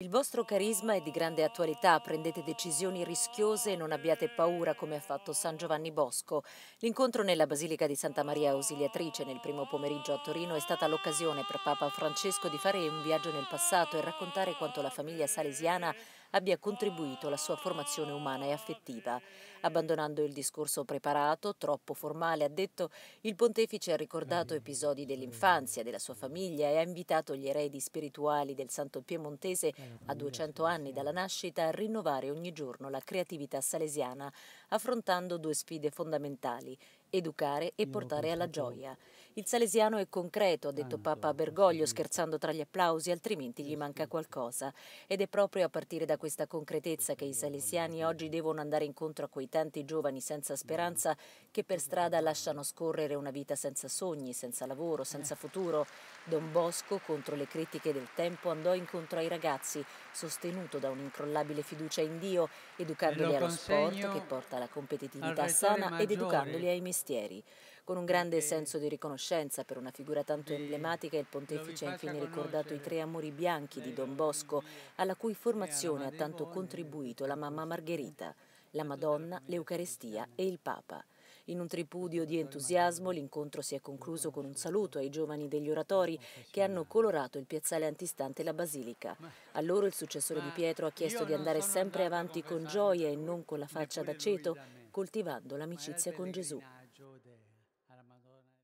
Il vostro carisma è di grande attualità, prendete decisioni rischiose e non abbiate paura come ha fatto San Giovanni Bosco. L'incontro nella Basilica di Santa Maria Ausiliatrice nel primo pomeriggio a Torino è stata l'occasione per Papa Francesco di fare un viaggio nel passato e raccontare quanto la famiglia salesiana abbia contribuito alla sua formazione umana e affettiva. Abbandonando il discorso preparato, troppo formale, ha detto il pontefice ha ricordato episodi dell'infanzia, della sua famiglia e ha invitato gli eredi spirituali del santo piemontese a 200 anni dalla nascita a rinnovare ogni giorno la creatività salesiana, affrontando due sfide fondamentali, educare e portare alla gioia. Il salesiano è concreto, ha detto ah, Papa Bergoglio scherzando tra gli applausi, altrimenti gli manca qualcosa. Ed è proprio a partire da questa concretezza che i salesiani oggi devono andare incontro a quei tanti giovani senza speranza che per strada lasciano scorrere una vita senza sogni, senza lavoro, eh. senza futuro. Don Bosco, contro le critiche del tempo, andò incontro ai ragazzi, sostenuto da un'incrollabile fiducia in Dio, educandoli allo sport che porta alla competitività sana ed educandoli ai messaggi mestieri. Con un grande senso di riconoscenza per una figura tanto emblematica, il pontefice ha infine ricordato i tre amori bianchi di Don Bosco, alla cui formazione ha tanto contribuito la mamma Margherita, la Madonna, l'Eucarestia e il Papa. In un tripudio di entusiasmo l'incontro si è concluso con un saluto ai giovani degli oratori che hanno colorato il piazzale antistante la basilica. A loro il successore di Pietro ha chiesto di andare sempre avanti con gioia e non con la faccia d'aceto, coltivando l'amicizia con Gesù. Jode. Alla Madonna.